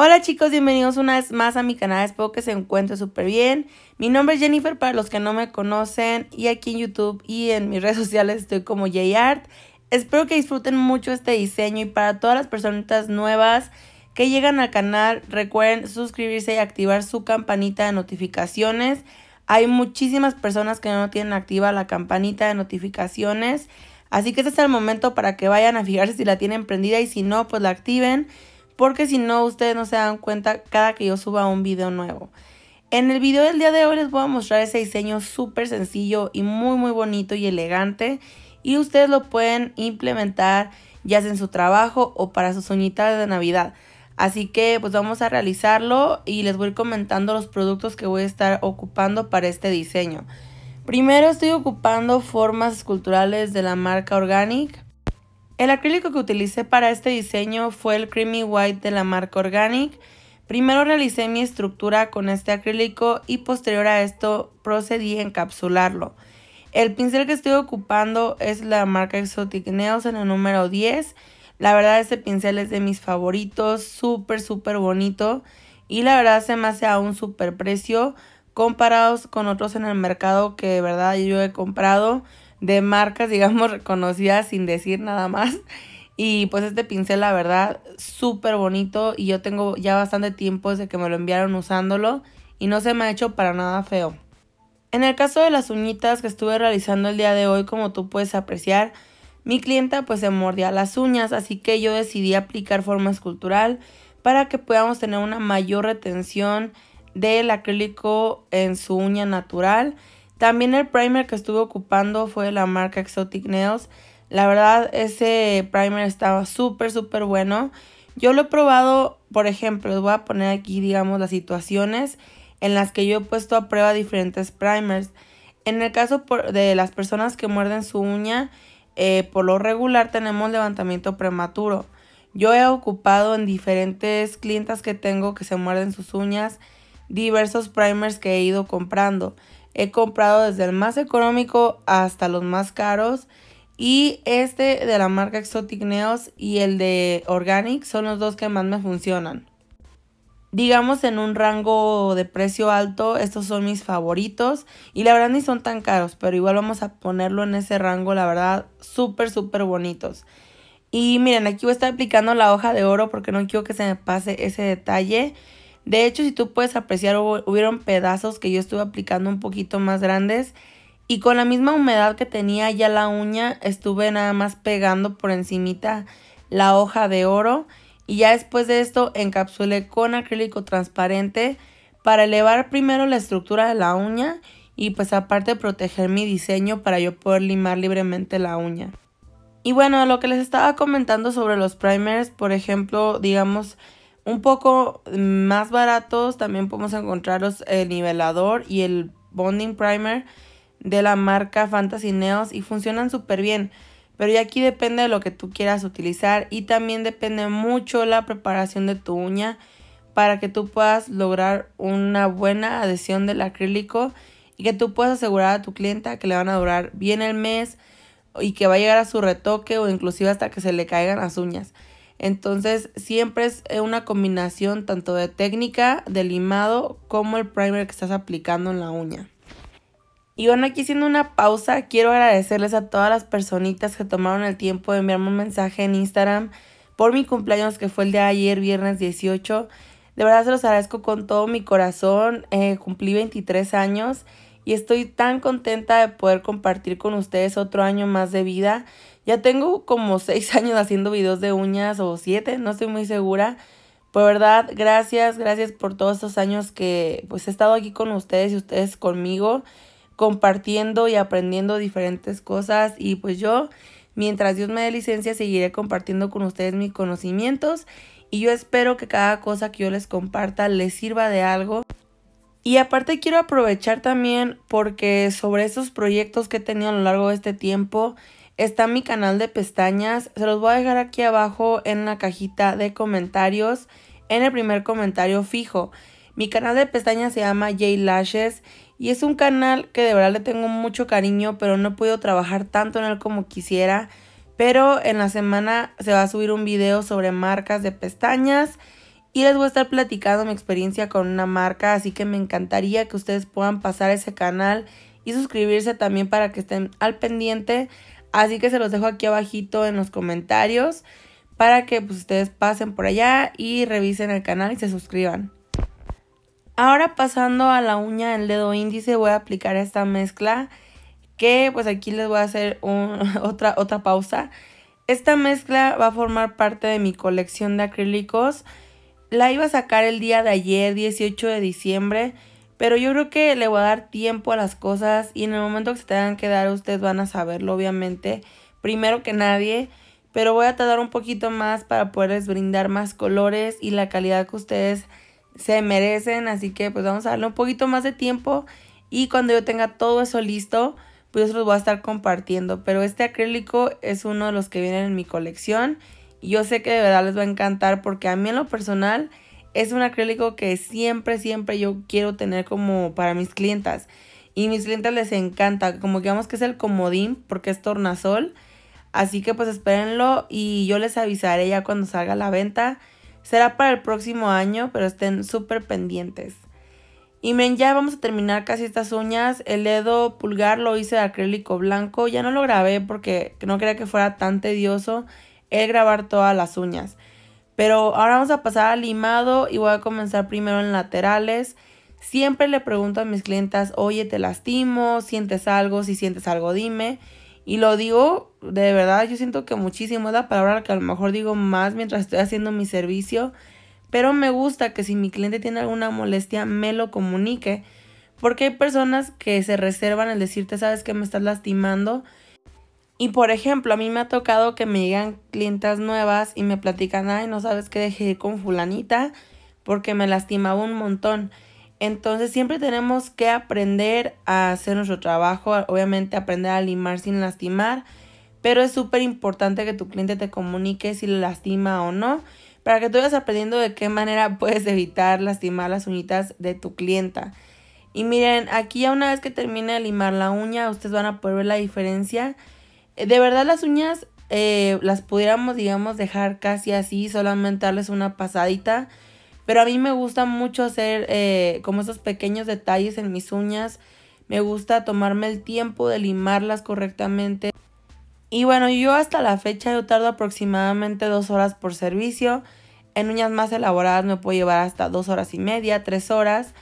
Hola chicos, bienvenidos una vez más a mi canal, espero que se encuentren súper bien. Mi nombre es Jennifer para los que no me conocen y aquí en YouTube y en mis redes sociales estoy como JArt. Espero que disfruten mucho este diseño y para todas las personitas nuevas que llegan al canal recuerden suscribirse y activar su campanita de notificaciones. Hay muchísimas personas que no tienen activa la campanita de notificaciones, así que este es el momento para que vayan a fijarse si la tienen prendida y si no, pues la activen porque si no ustedes no se dan cuenta cada que yo suba un video nuevo. En el video del día de hoy les voy a mostrar ese diseño súper sencillo y muy muy bonito y elegante y ustedes lo pueden implementar ya sea en su trabajo o para sus uñitas de Navidad. Así que pues vamos a realizarlo y les voy a ir comentando los productos que voy a estar ocupando para este diseño. Primero estoy ocupando formas esculturales de la marca Organic. El acrílico que utilicé para este diseño fue el Creamy White de la marca Organic. Primero realicé mi estructura con este acrílico y posterior a esto procedí a encapsularlo. El pincel que estoy ocupando es la marca Exotic Nails en el número 10. La verdad este pincel es de mis favoritos, súper súper bonito y la verdad se me hace a un súper precio comparados con otros en el mercado que de verdad yo he comprado de marcas, digamos, reconocidas sin decir nada más. Y pues este pincel, la verdad, súper bonito y yo tengo ya bastante tiempo desde que me lo enviaron usándolo y no se me ha hecho para nada feo. En el caso de las uñitas que estuve realizando el día de hoy, como tú puedes apreciar, mi clienta pues se mordía las uñas, así que yo decidí aplicar forma escultural para que podamos tener una mayor retención del acrílico en su uña natural también el primer que estuve ocupando fue de la marca Exotic Nails. La verdad, ese primer estaba súper, súper bueno. Yo lo he probado, por ejemplo, les voy a poner aquí, digamos, las situaciones en las que yo he puesto a prueba diferentes primers. En el caso de las personas que muerden su uña, eh, por lo regular tenemos levantamiento prematuro. Yo he ocupado en diferentes clientas que tengo que se muerden sus uñas diversos primers que he ido comprando. He comprado desde el más económico hasta los más caros. Y este de la marca Exotic Neos y el de Organic son los dos que más me funcionan. Digamos en un rango de precio alto, estos son mis favoritos y la verdad ni son tan caros, pero igual vamos a ponerlo en ese rango, la verdad, súper, súper bonitos. Y miren, aquí voy a estar aplicando la hoja de oro porque no quiero que se me pase ese detalle. De hecho, si tú puedes apreciar, hubieron pedazos que yo estuve aplicando un poquito más grandes y con la misma humedad que tenía ya la uña, estuve nada más pegando por encimita la hoja de oro y ya después de esto encapsulé con acrílico transparente para elevar primero la estructura de la uña y pues aparte proteger mi diseño para yo poder limar libremente la uña. Y bueno, lo que les estaba comentando sobre los primers, por ejemplo, digamos un poco más baratos también podemos encontraros el nivelador y el bonding primer de la marca Fantasy Neos y funcionan súper bien. Pero ya aquí depende de lo que tú quieras utilizar y también depende mucho la preparación de tu uña para que tú puedas lograr una buena adhesión del acrílico y que tú puedas asegurar a tu clienta que le van a durar bien el mes y que va a llegar a su retoque o inclusive hasta que se le caigan las uñas. Entonces siempre es eh, una combinación tanto de técnica, de limado, como el primer que estás aplicando en la uña. Y bueno, aquí haciendo una pausa, quiero agradecerles a todas las personitas que tomaron el tiempo de enviarme un mensaje en Instagram por mi cumpleaños que fue el de ayer, viernes 18. De verdad se los agradezco con todo mi corazón. Eh, cumplí 23 años y estoy tan contenta de poder compartir con ustedes otro año más de vida. Ya tengo como 6 años haciendo videos de uñas o 7, no estoy muy segura. Por verdad, gracias, gracias por todos estos años que pues he estado aquí con ustedes y ustedes conmigo, compartiendo y aprendiendo diferentes cosas. Y pues yo, mientras Dios me dé licencia, seguiré compartiendo con ustedes mis conocimientos. Y yo espero que cada cosa que yo les comparta les sirva de algo. Y aparte quiero aprovechar también porque sobre esos proyectos que he tenido a lo largo de este tiempo, está mi canal de pestañas. Se los voy a dejar aquí abajo en la cajita de comentarios, en el primer comentario fijo. Mi canal de pestañas se llama J Lashes y es un canal que de verdad le tengo mucho cariño, pero no he puedo trabajar tanto en él como quisiera. Pero en la semana se va a subir un video sobre marcas de pestañas y les voy a estar platicando mi experiencia con una marca, así que me encantaría que ustedes puedan pasar ese canal y suscribirse también para que estén al pendiente Así que se los dejo aquí abajito en los comentarios para que pues, ustedes pasen por allá y revisen el canal y se suscriban. Ahora pasando a la uña del dedo índice voy a aplicar esta mezcla que pues aquí les voy a hacer otra, otra pausa. Esta mezcla va a formar parte de mi colección de acrílicos. La iba a sacar el día de ayer, 18 de diciembre, pero yo creo que le voy a dar tiempo a las cosas y en el momento que se tengan que dar, ustedes van a saberlo, obviamente, primero que nadie. Pero voy a tardar un poquito más para poderles brindar más colores y la calidad que ustedes se merecen. Así que pues vamos a darle un poquito más de tiempo y cuando yo tenga todo eso listo, pues los voy a estar compartiendo. Pero este acrílico es uno de los que vienen en mi colección y yo sé que de verdad les va a encantar porque a mí en lo personal es un acrílico que siempre, siempre yo quiero tener como para mis clientas. Y mis clientes les encanta, como digamos que es el comodín porque es tornasol. Así que pues espérenlo y yo les avisaré ya cuando salga la venta. Será para el próximo año, pero estén súper pendientes. Y miren, ya vamos a terminar casi estas uñas. El dedo pulgar lo hice de acrílico blanco. Ya no lo grabé porque no creía que fuera tan tedioso el grabar todas las uñas. Pero ahora vamos a pasar al limado y voy a comenzar primero en laterales. Siempre le pregunto a mis clientas, oye, te lastimo, sientes algo, si sientes algo, dime. Y lo digo de verdad, yo siento que muchísimo es la palabra que a lo mejor digo más mientras estoy haciendo mi servicio. Pero me gusta que si mi cliente tiene alguna molestia, me lo comunique. Porque hay personas que se reservan el decirte, sabes que me estás lastimando y por ejemplo, a mí me ha tocado que me llegan clientas nuevas y me platican, ay, no sabes qué dejé con fulanita porque me lastimaba un montón. Entonces siempre tenemos que aprender a hacer nuestro trabajo, obviamente aprender a limar sin lastimar, pero es súper importante que tu cliente te comunique si le lastima o no, para que tú vayas aprendiendo de qué manera puedes evitar lastimar las uñitas de tu clienta. Y miren, aquí ya una vez que termine de limar la uña, ustedes van a poder ver la diferencia eh, de verdad las uñas eh, las pudiéramos, digamos, dejar casi así, solamente darles una pasadita. Pero a mí me gusta mucho hacer eh, como esos pequeños detalles en mis uñas. Me gusta tomarme el tiempo de limarlas correctamente. Y bueno, yo hasta la fecha yo tardo aproximadamente dos horas por servicio. En uñas más elaboradas me puedo llevar hasta dos horas y media, tres horas.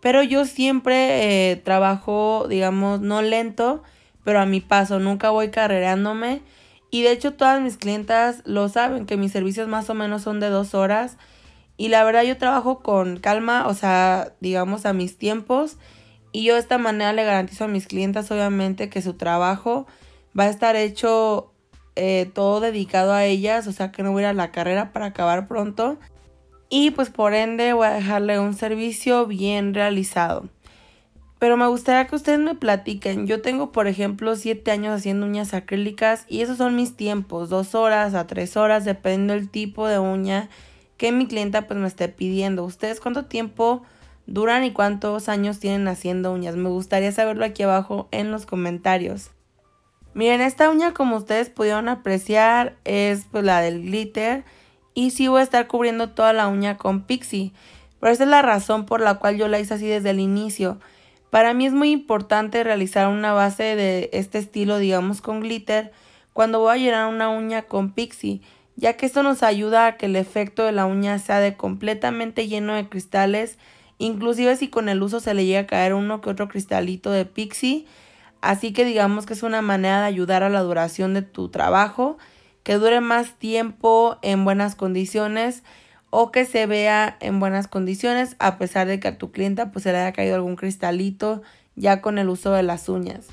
Pero yo siempre trabajo, digamos, no lento pero a mi paso, nunca voy carrereándome. Y de hecho todas mis clientas lo saben, que mis servicios más o menos son de dos horas. Y la verdad yo trabajo con calma, o sea, digamos a mis tiempos. Y yo de esta manera le garantizo a mis clientas, obviamente, que su trabajo va a estar hecho eh, todo dedicado a ellas, o sea que no voy a ir a la carrera para acabar pronto. Y pues por ende voy a dejarle un servicio bien realizado. Pero me gustaría que ustedes me platiquen. Yo tengo, por ejemplo, 7 años haciendo uñas acrílicas y esos son mis tiempos, 2 horas a 3 horas, depende del tipo de uña que mi clienta pues me esté pidiendo. ¿Ustedes cuánto tiempo duran y cuántos años tienen haciendo uñas? Me gustaría saberlo aquí abajo en los comentarios. Miren, esta uña como ustedes pudieron apreciar es pues, la del glitter y sí voy a estar cubriendo toda la uña con pixie. Pero esa es la razón por la cual yo la hice así desde el inicio. Para mí es muy importante realizar una base de este estilo, digamos con glitter, cuando voy a llenar una uña con pixie, ya que esto nos ayuda a que el efecto de la uña sea de completamente lleno de cristales, inclusive si con el uso se le llega a caer uno que otro cristalito de pixie, así que digamos que es una manera de ayudar a la duración de tu trabajo, que dure más tiempo en buenas condiciones o que se vea en buenas condiciones a pesar de que a tu clienta pues se le haya caído algún cristalito ya con el uso de las uñas.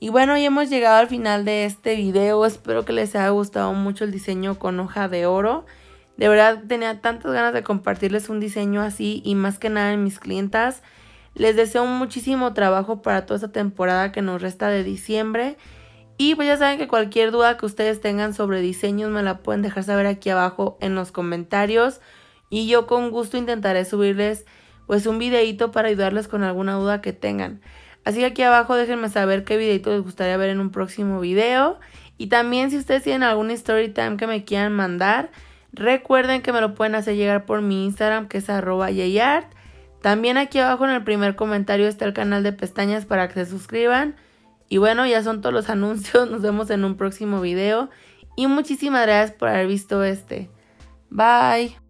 Y bueno, ya hemos llegado al final de este video. Espero que les haya gustado mucho el diseño con hoja de oro. De verdad tenía tantas ganas de compartirles un diseño así y más que nada en mis clientas. Les deseo muchísimo trabajo para toda esta temporada que nos resta de diciembre. Y pues ya saben que cualquier duda que ustedes tengan sobre diseños me la pueden dejar saber aquí abajo en los comentarios. Y yo con gusto intentaré subirles pues un videito para ayudarles con alguna duda que tengan. Así que aquí abajo déjenme saber qué videito les gustaría ver en un próximo video. Y también si ustedes tienen algún story time que me quieran mandar, recuerden que me lo pueden hacer llegar por mi Instagram que es arroba También aquí abajo en el primer comentario está el canal de pestañas para que se suscriban. Y bueno, ya son todos los anuncios. Nos vemos en un próximo video. Y muchísimas gracias por haber visto este. Bye.